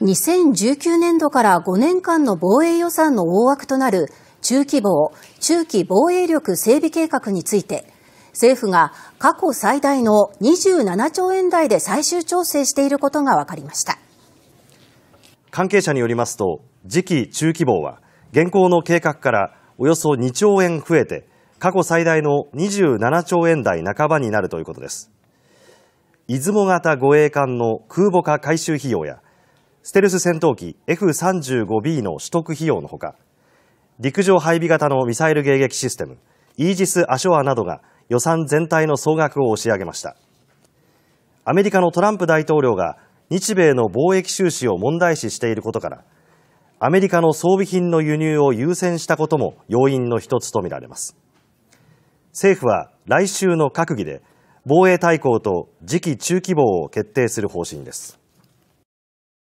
2019年度から5年間の防衛予算の大枠となる中規模中期防衛力整備計画について政府が過去最大の27兆円台で最終調整していることが分かりました関係者によりますと次期中規模は現行の計画からおよそ2兆円増えて過去最大の27兆円台半ばになるということです出雲型護衛艦の空母化改修費用やステルス戦闘機 F35B の取得費用のほか、陸上配備型のミサイル迎撃システム、イージス・アショアなどが予算全体の総額を押し上げました。アメリカのトランプ大統領が日米の貿易収支を問題視していることから、アメリカの装備品の輸入を優先したことも要因の一つとみられます。政府は来週の閣議で、防衛大綱と次期中期防を決定する方針です。